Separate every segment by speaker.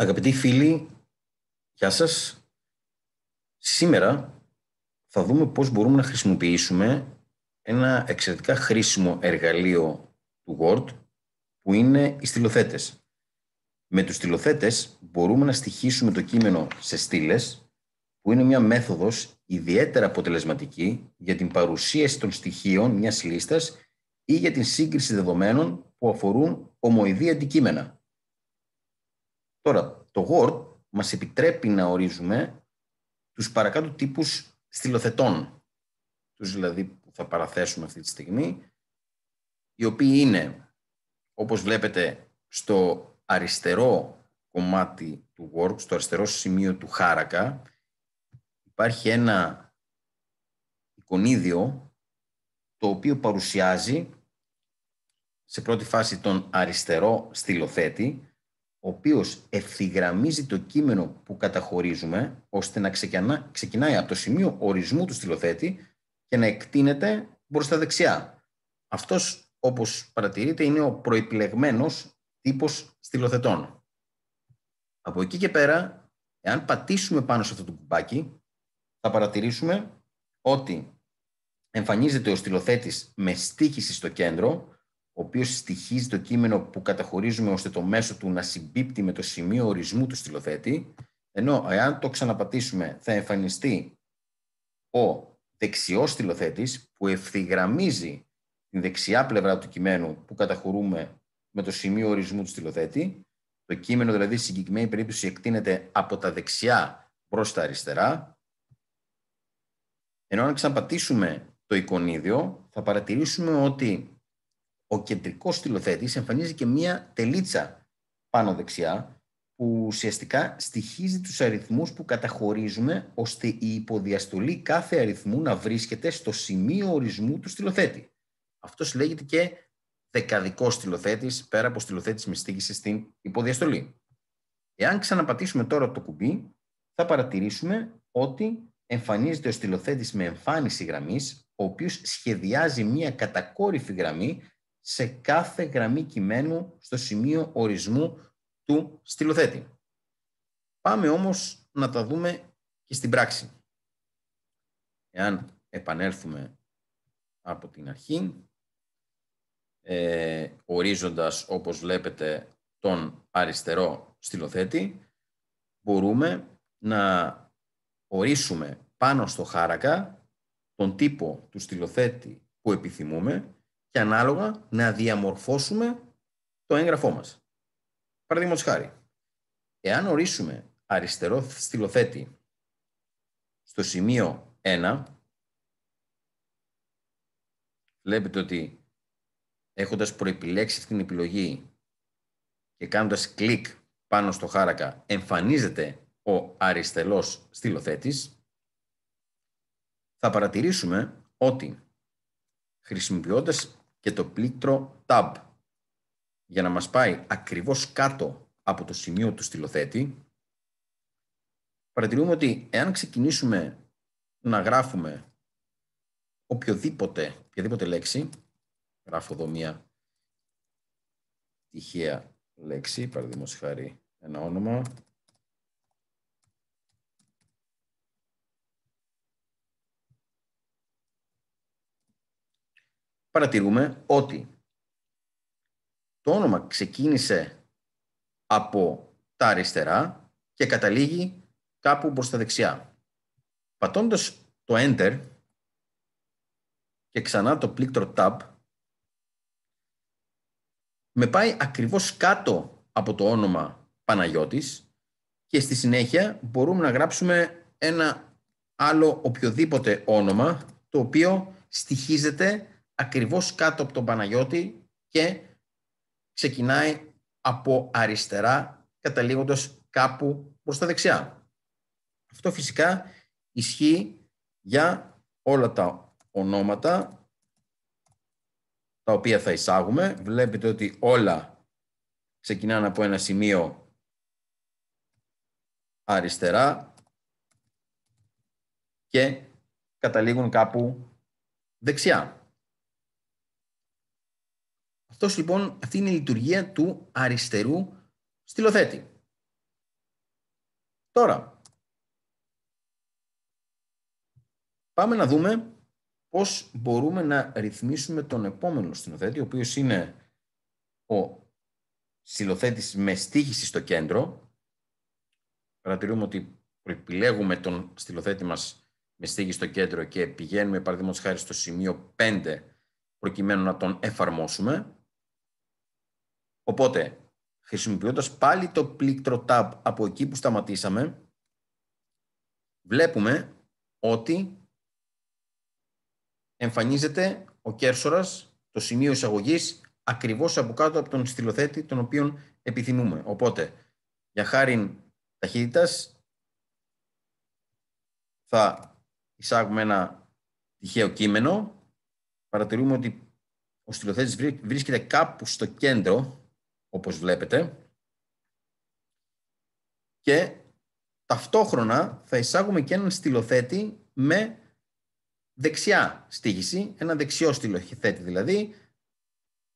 Speaker 1: Αγαπητοί φίλοι, γεια σας. Σήμερα θα δούμε πώς μπορούμε να χρησιμοποιήσουμε ένα εξαιρετικά χρήσιμο εργαλείο του Word που είναι οι στυλοθέτες. Με τους στυλοθέτες μπορούμε να στοιχίσουμε το κείμενο σε στήλες που είναι μια μέθοδος ιδιαίτερα αποτελεσματική για την παρουσίαση των στοιχείων μιας λίστας ή για την σύγκριση δεδομένων που αφορούν ομοειδή αντικείμενα. Τώρα, το Word μας επιτρέπει να ορίζουμε τους παρακάτω τύπους στυλοθετών, τους δηλαδή που θα παραθέσουμε αυτή τη στιγμή, οι οποίοι είναι, όπως βλέπετε, στο αριστερό κομμάτι του Word, στο αριστερό σημείο του χάρακα, υπάρχει ένα εικονίδιο, το οποίο παρουσιάζει σε πρώτη φάση τον αριστερό στυλοθέτη, ο οποίος ευθυγραμμίζει το κείμενο που καταχωρίζουμε, ώστε να ξεκινά, ξεκινάει από το σημείο ορισμού του στυλοθέτη και να εκτείνεται μπροστά τα δεξιά. Αυτός, όπως παρατηρείτε, είναι ο προεπιλεγμένος τύπος στυλοθετών. Από εκεί και πέρα, εάν πατήσουμε πάνω σε αυτό το κουμπάκι, θα παρατηρήσουμε ότι εμφανίζεται ο στυλοθέτης με στίχηση στο κέντρο, ο οποίος στοιχίζει το κείμενο που καταχωρίζουμε ώστε το μέσο του να συμπίπτει με το σημείο ορισμού του στυλοθέτη, ενώ αν το ξαναπατήσουμε θα εμφανιστεί ο δεξιός στυλοθέτης που ευθυγραμμίζει την δεξιά πλευρά του κειμένου που καταχωρούμε με το σημείο ορισμού του στυλοθέτη. Το κείμενο δηλαδή στην συγκεκριμένη περίπτωση εκτείνεται από τα δεξιά προς τα αριστερά. Ενώ αν ξαναπατήσουμε το εικονίδιο θα παρατηρήσουμε ότι ο κεντρικός στυλοθέτης εμφανίζει και μία τελίτσα πάνω δεξιά που ουσιαστικά στοιχίζει τους αριθμούς που καταχωρίζουμε ώστε η υποδιαστολή κάθε αριθμού να βρίσκεται στο σημείο ορισμού του στυλοθέτη. Αυτός λέγεται και δεκαδικός στυλοθέτης πέρα από στυλοθέτης με στήγηση στην υποδιαστολή. Εάν ξαναπατήσουμε τώρα το κουμπί θα παρατηρήσουμε ότι εμφανίζεται ο στυλοθέτης με εμφάνιση γραμμής ο οποίος σχεδιάζει μία κατακόρυφη γραμμή σε κάθε γραμμή κειμένου στο σημείο ορισμού του στυλοθέτη. Πάμε όμως να τα δούμε και στην πράξη. Εάν επανέλθουμε από την αρχή, ε, ορίζοντας όπως βλέπετε τον αριστερό στυλοθέτη, μπορούμε να ορίσουμε πάνω στο χάρακα τον τύπο του στυλοθέτη που επιθυμούμε και ανάλογα να διαμορφώσουμε το έγγραφό μας. Παραδείγματος χάρη, εάν ορίσουμε αριστερό στυλοθέτη στο σημείο 1, βλέπετε ότι έχοντας προεπιλέξει την επιλογή και κάνοντας κλικ πάνω στο χάρακα εμφανίζεται ο αριστερός στυλοθέτης, θα παρατηρήσουμε ότι χρησιμοποιώντας και το πλήκτρο Tab για να μας πάει ακριβώς κάτω από το σημείο του στυλοθέτη, παρατηρούμε ότι εάν ξεκινήσουμε να γράφουμε οποιοδήποτε, οποιαδήποτε λέξη, γράφω εδώ μία τυχαία λέξη, παραδείγματος χάρη ένα όνομα, παρατηρούμε ότι το όνομα ξεκίνησε από τα αριστερά και καταλήγει κάπου προς τα δεξιά. Πατώντας το Enter και ξανά το πλήκτρο Tab, με πάει ακριβώς κάτω από το όνομα Παναγιώτης και στη συνέχεια μπορούμε να γράψουμε ένα άλλο οποιοδήποτε όνομα το οποίο στοιχίζεται ακριβώς κάτω από τον Παναγιώτη και ξεκινάει από αριστερά καταλήγοντας κάπου προς τα δεξιά. Αυτό φυσικά ισχύει για όλα τα ονόματα τα οποία θα εισάγουμε. Βλέπετε ότι όλα ξεκινάνε από ένα σημείο αριστερά και καταλήγουν κάπου δεξιά. Αυτός λοιπόν, αυτή είναι η λειτουργία του αριστερού στυλοθέτη. Τώρα, πάμε να δούμε πώς μπορούμε να ρυθμίσουμε τον επόμενο στυλοθέτη, ο οποίος είναι ο στυλοθέτης με στήχηση στο κέντρο. Παρατηρούμε ότι επιλέγουμε τον στυλοθέτη μας με στο κέντρο και πηγαίνουμε, παραδείγματος χάρη, στο σημείο 5 προκειμένου να τον εφαρμόσουμε. Οπότε, χρησιμοποιώντας πάλι το πλήκτρο tab από εκεί που σταματήσαμε, βλέπουμε ότι εμφανίζεται ο κέρσορας, το σημείο εισαγωγής, ακριβώς από κάτω από τον στυλοθέτη τον οποίον επιθυμούμε. Οπότε, για χάρη ταχύτητας, θα εισάγουμε ένα τυχαίο κείμενο. Παρατηρούμε ότι ο στυλοθέτης βρίσκεται κάπου στο κέντρο όπως βλέπετε. Και ταυτόχρονα θα εισάγουμε και έναν στυλοθέτη με δεξιά στήγηση, ένα δεξιό στυλοθέτη δηλαδή,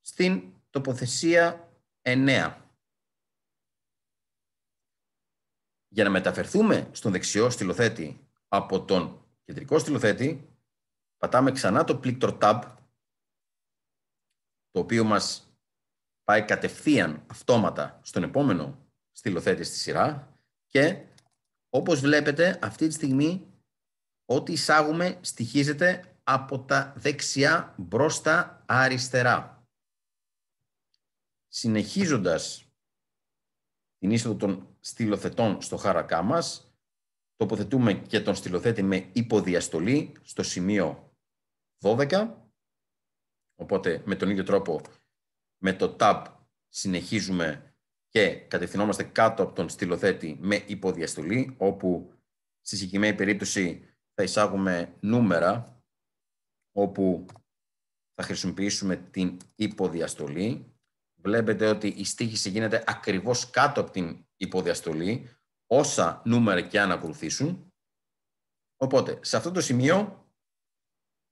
Speaker 1: στην τοποθεσία 9. Για να μεταφερθούμε στον δεξιό στυλοθέτη από τον κεντρικό στυλοθέτη, πατάμε ξανά το πλήκτρο Tab, το οποίο μας πάει κατευθείαν αυτόματα στον επόμενο στυλοθέτης στη σειρά και όπως βλέπετε αυτή τη στιγμή ό,τι εισάγουμε στοιχίζεται από τα δεξιά μπροστά αριστερά. Συνεχίζοντας την είσοδο των στυλοθετών στο χάρακά μας, τοποθετούμε και τον στυλοθέτη με υποδιαστολή στο σημείο 12, οπότε με τον ίδιο τρόπο με το Tab συνεχίζουμε και κατευθυνόμαστε κάτω από τον στυλοθέτη με υποδιαστολή, όπου στη συγκεκριμένη περίπτωση θα εισάγουμε νούμερα, όπου θα χρησιμοποιήσουμε την υποδιαστολή. Βλέπετε ότι η στίχηση γίνεται ακριβώς κάτω από την υποδιαστολή, όσα νούμερα και αν ακολουθήσουν. Οπότε, σε αυτό το σημείο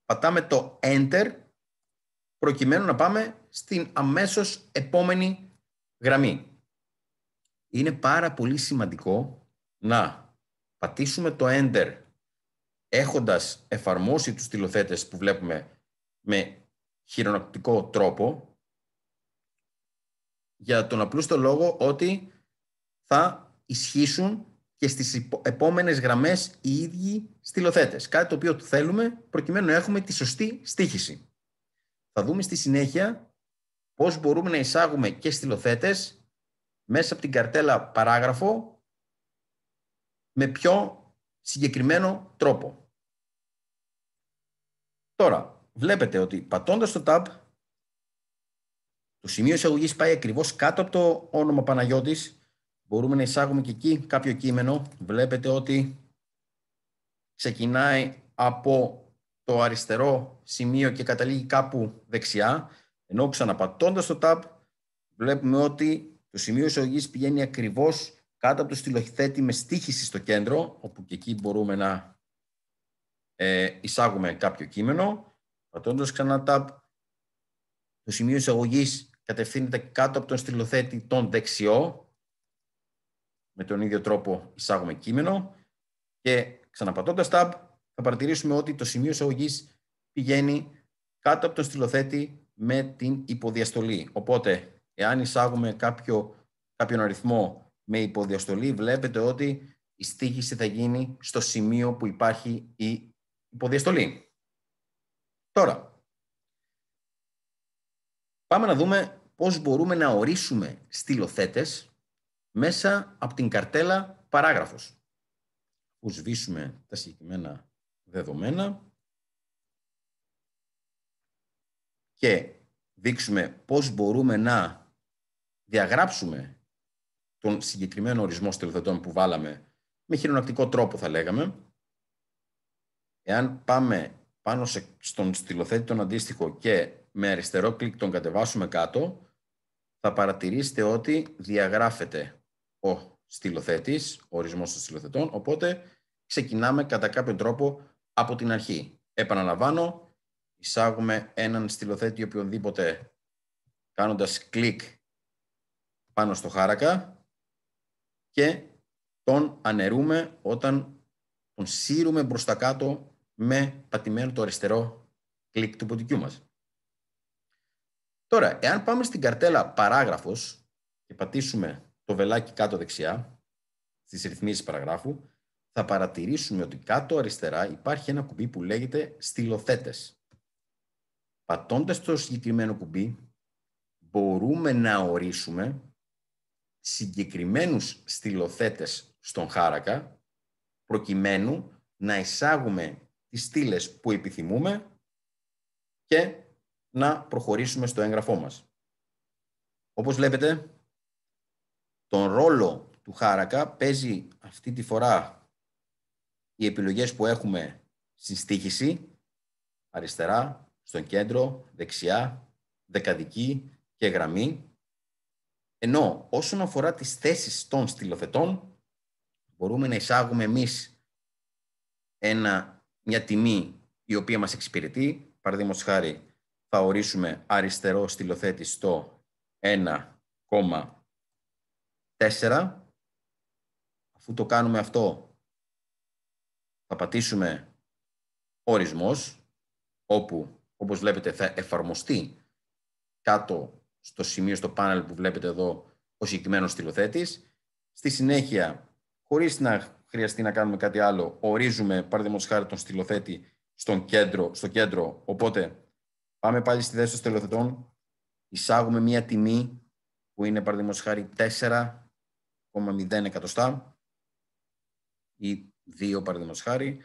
Speaker 1: πατάμε το Enter προκειμένου να πάμε στην αμέσως επόμενη γραμμή. Είναι πάρα πολύ σημαντικό να πατήσουμε το Enter έχοντας εφαρμόσει τους τηλοθέτες που βλέπουμε με χειρονακτικό τρόπο για τον απλούστο λόγο ότι θα ισχύσουν και στις επόμενες γραμμές οι ίδιοι στυλοθέτες. Κάτι το οποίο θέλουμε προκειμένου να έχουμε τη σωστή στήχηση. Θα δούμε στη συνέχεια πώς μπορούμε να εισάγουμε και στυλοθέτες μέσα από την καρτέλα παράγραφο με πιο συγκεκριμένο τρόπο. Τώρα, βλέπετε ότι πατώντας το tab, το σημείο εισαγωγής πάει ακριβώς κάτω από το όνομα Παναγιώτης. Μπορούμε να εισάγουμε και εκεί κάποιο κείμενο. Βλέπετε ότι ξεκινάει από αριστερό σημείο και καταλήγει κάπου δεξιά, ενώ ξαναπατώντας το tab βλέπουμε ότι το σημείο εισαγωγής πηγαίνει ακριβώς κάτω από το στυλοχηθέτη με στήχηση στο κέντρο, όπου και εκεί μπορούμε να ε, εισάγουμε κάποιο κείμενο. Πατώντας ξανά tab, το σημείο εισαγωγής κατευθύνεται κάτω από τον στυλοθέτη τον δεξιό, με τον ίδιο τρόπο εισάγουμε κείμενο και ξαναπατώντας tab θα παρατηρήσουμε ότι το σημείο εισαγωγής πηγαίνει κάτω από τον στυλοθέτη με την υποδιαστολή. Οπότε, εάν εισάγουμε κάποιο, κάποιον αριθμό με υποδιαστολή, βλέπετε ότι η στίχηση θα γίνει στο σημείο που υπάρχει η υποδιαστολή. Τώρα, πάμε να δούμε πώς μπορούμε να ορίσουμε στυλοθέτες μέσα από την καρτέλα παράγραφος. Που σβήσουμε τα συγκεκριμένα δεδομένα και δείξουμε πώς μπορούμε να διαγράψουμε τον συγκεκριμένο ορισμό στελθετών που βάλαμε με χειρονακτικό τρόπο θα λέγαμε. Εάν πάμε πάνω σε, στον στυλοθέτη τον αντίστοιχο και με αριστερό κλικ τον κατεβάσουμε κάτω, θα παρατηρήσετε ότι διαγράφεται ο στυλοθέτης, ο ορισμός των στυλοθετών, οπότε ξεκινάμε κατά κάποιο τρόπο από την αρχή. Επαναλαμβάνω, εισάγουμε έναν στυλοθέτη οποιονδήποτε κάνοντας κλικ πάνω στο χάρακα και τον ανερούμε όταν τον σύρουμε μπροστά κάτω με πατημένο το αριστερό κλικ του ποτικού μας. Τώρα, εάν πάμε στην καρτέλα παράγραφος και πατήσουμε το βελάκι κάτω δεξιά στις ρυθμίσεις παραγράφου, θα παρατηρήσουμε ότι κάτω αριστερά υπάρχει ένα κουμπί που λέγεται στυλοθέτες. Πατώντας το συγκεκριμένο κουμπί, μπορούμε να ορίσουμε συγκεκριμένους στυλοθέτες στον χάρακα, προκειμένου να εισάγουμε τις στήλες που επιθυμούμε και να προχωρήσουμε στο έγγραφό μας. Όπως βλέπετε, τον ρόλο του χάρακα παίζει αυτή τη φορά οι επιλογές που έχουμε στη στήχηση, αριστερά, στον κέντρο, δεξιά, δεκαδική και γραμμή. Ενώ όσον αφορά τις θέσεις των στυλοθετών, μπορούμε να εισάγουμε εμείς ένα, μια τιμή η οποία μας εξυπηρετεί. Παραδείγματος χάρη θα ορίσουμε αριστερό στυλοθέτη στο 1,4. Αφού το κάνουμε αυτό, θα πατήσουμε ορισμός, όπου όπως βλέπετε θα εφαρμοστεί κάτω στο σημείο στο πάνελ που βλέπετε εδώ ο συγκεκριμένος στυλοθέτης. Στη συνέχεια, χωρίς να χρειαστεί να κάνουμε κάτι άλλο, ορίζουμε παραδείγματος χάρη τον στυλοθέτη στον κέντρο, στο κέντρο, οπότε πάμε πάλι στη θέση των στυλοθετών, εισάγουμε μία τιμή που είναι παραδείγματος χάρη 4,0 εκατοστά ή δύο παραδείγματος χάρη.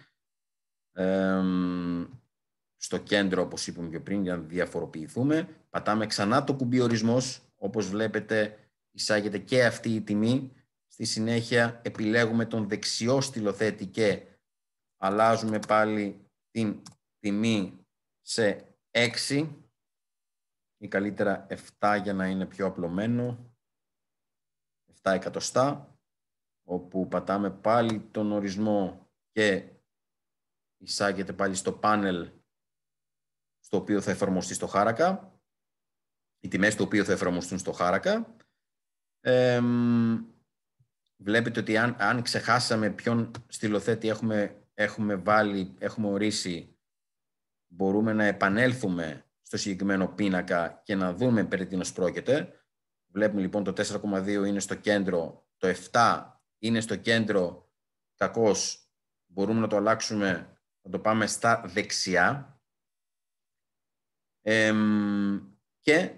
Speaker 1: στο κέντρο, όπως είπαμε και πριν, για να διαφοροποιηθούμε. Πατάμε ξανά το κουμπί ορισμός. Όπως βλέπετε, εισάγεται και αυτή η τιμή. Στη συνέχεια επιλέγουμε τον δεξιό στυλοθέτη και αλλάζουμε πάλι την τιμή σε 6 ή καλύτερα 7 για να είναι πιο απλωμένο. 7 εκατοστά όπου πατάμε πάλι τον ορισμό και εισάγεται πάλι στο πάνελ στο οποίο θα εφαρμοστεί στο χάρακα, οι τιμές στο οποίο θα εφαρμοστούν στο χάρακα. Ε, βλέπετε ότι αν, αν ξεχάσαμε ποιον στυλοθέτη έχουμε, έχουμε βάλει, έχουμε ορίσει, μπορούμε να επανέλθουμε στο συγκεκριμένο πίνακα και να δούμε περί τίνος πρόκειται. Βλέπουμε λοιπόν το 4,2 είναι στο κέντρο, το 7 είναι στο κέντρο κακός, μπορούμε να το αλλάξουμε, να το πάμε στα δεξιά. και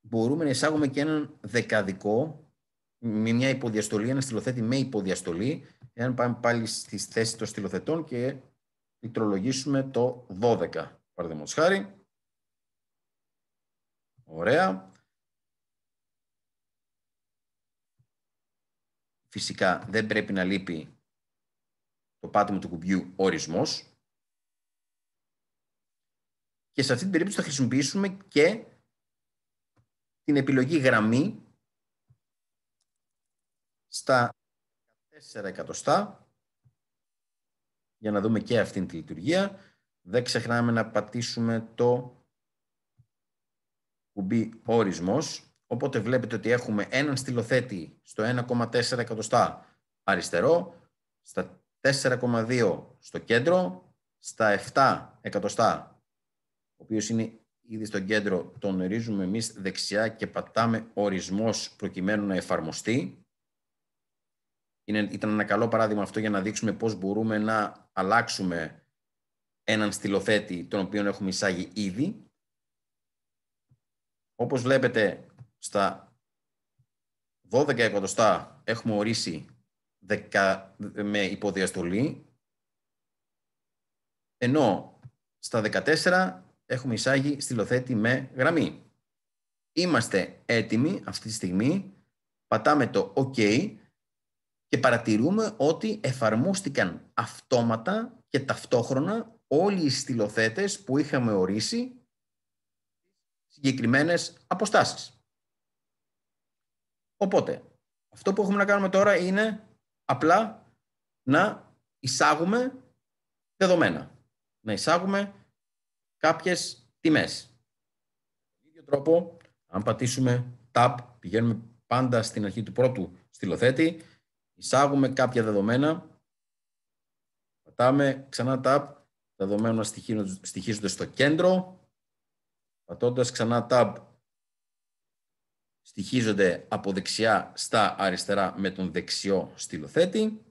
Speaker 1: μπορούμε να εισάγουμε και έναν δεκαδικό, με μια υποδιαστολή, ένα στυλοθέτη με υποδιαστολή, εάν πάμε πάλι στις θέσεις των στυλοθετών και πληκτρολογήσουμε το 12, παραδείγματος χάρη. Ωραία. φυσικά δεν πρέπει να λείπει το πάτωμα του κουμπιού ορισμός. Και σε αυτή την περίπτωση θα χρησιμοποιήσουμε και την επιλογή γραμμή στα 4 εκατοστά για να δούμε και αυτήν τη λειτουργία. Δεν ξεχνάμε να πατήσουμε το κουμπί ορισμός Οπότε βλέπετε ότι έχουμε έναν στυλοθέτη στο 1,4 εκατοστά αριστερό, στα 4,2 στο κέντρο, στα 7 εκατοστά, ο οποίος είναι ήδη στο κέντρο, τον ορίζουμε εμείς δεξιά και πατάμε ορισμός προκειμένου να εφαρμοστεί. ήταν ένα καλό παράδειγμα αυτό για να δείξουμε πώς μπορούμε να αλλάξουμε έναν στυλοθέτη τον οποίο έχουμε εισάγει ήδη. Όπως βλέπετε, στα 12 εκατοστά έχουμε ορίσει με υποδιαστολή, ενώ στα 14 έχουμε εισάγει στυλοθέτη με γραμμή. Είμαστε έτοιμοι αυτή τη στιγμή, πατάμε το OK και παρατηρούμε ότι εφαρμόστηκαν αυτόματα και ταυτόχρονα όλοι οι στυλοθέτες που είχαμε ορίσει συγκεκριμένες αποστάσεις. Οπότε, αυτό που έχουμε να κάνουμε τώρα είναι απλά να εισάγουμε δεδομένα. Να εισάγουμε κάποιες τιμές. Με ίδιο τρόπο, αν πατήσουμε Tab, πηγαίνουμε πάντα στην αρχή του πρώτου στυλοθέτη, εισάγουμε κάποια δεδομένα, πατάμε ξανά Tab, τα δεδομένα στοιχίζονται στο κέντρο, πατώντας ξανά Tab, στοιχίζονται από δεξιά στα αριστερά με τον δεξιό στυλοθέτη.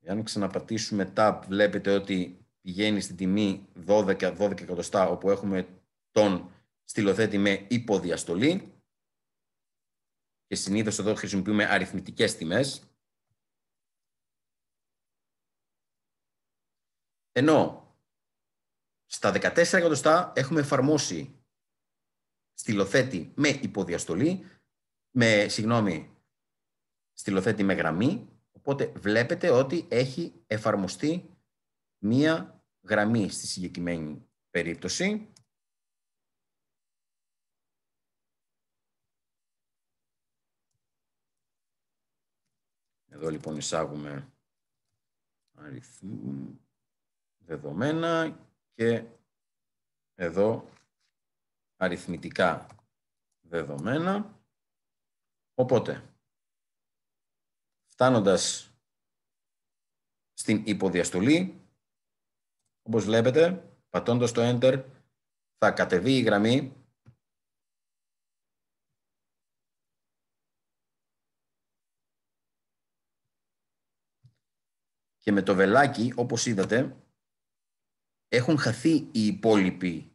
Speaker 1: Εάν ξαναπατήσουμε tab, βλέπετε ότι πηγαίνει στην τιμή 12-12 εκατοστά, όπου έχουμε τον στυλοθέτη με υποδιαστολή. Και συνήθως εδώ χρησιμοποιούμε αριθμητικές τιμές. Ενώ στα 14 εκατοστά έχουμε εφαρμόσει στυλοθέτη με υποδιαστολή, με, συγγνώμη, στυλοθέτη με γραμμή, οπότε βλέπετε ότι έχει εφαρμοστεί μία γραμμή στη συγκεκριμένη περίπτωση. Εδώ λοιπόν εισάγουμε αριθμού δεδομένα και εδώ αριθμητικά δεδομένα. Οπότε, φτάνοντας στην υποδιαστολή, όπως βλέπετε, πατώντας το Enter, θα κατεβεί η γραμμή και με το βελάκι, όπως είδατε, έχουν χαθεί οι υπόλοιποι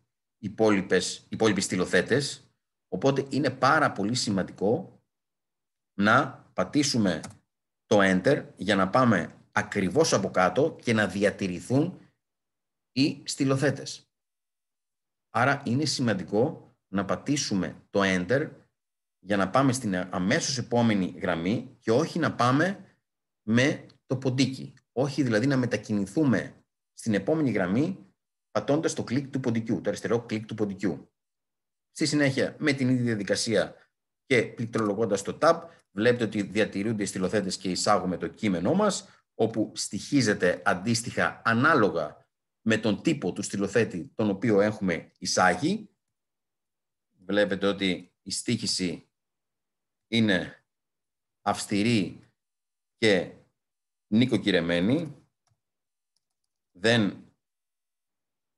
Speaker 1: υπόλοιπες, υπόλοιποι στυλοθέτες. Οπότε είναι πάρα πολύ σημαντικό να πατήσουμε το Enter για να πάμε ακριβώς από κάτω και να διατηρηθούν οι στυλοθέτες. Άρα είναι σημαντικό να πατήσουμε το Enter για να πάμε στην αμέσως επόμενη γραμμή και όχι να πάμε με το ποντίκι. Όχι δηλαδή να μετακινηθούμε στην επόμενη γραμμή πατώντας το κλικ του ποντικού, το αριστερό κλικ του ποντικού. Στη συνέχεια, με την ίδια διαδικασία και πληκτρολογώντας το tab, βλέπετε ότι διατηρούνται οι στυλοθέτες και εισάγουμε το κείμενό μας, όπου στοιχίζεται αντίστοιχα ανάλογα με τον τύπο του στυλοθέτη τον οποίο έχουμε εισάγει. Βλέπετε ότι η στίχηση είναι αυστηρή και νοικοκυρεμένη. Δεν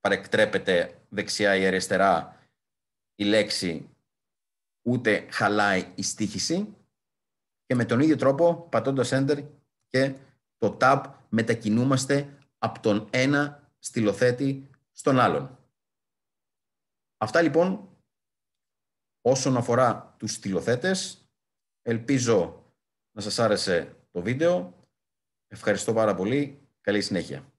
Speaker 1: παρεκτρέπεται δεξιά ή αριστερά η λέξη, ούτε χαλάει η στίχηση. Και με τον ίδιο τρόπο, πατώντας Enter και το Tab, μετακινούμαστε από τον ένα στυλοθέτη στον άλλον. Αυτά λοιπόν όσον αφορά τους στυλοθέτες. Ελπίζω να σας άρεσε το βίντεο. Ευχαριστώ πάρα πολύ. Καλή συνέχεια.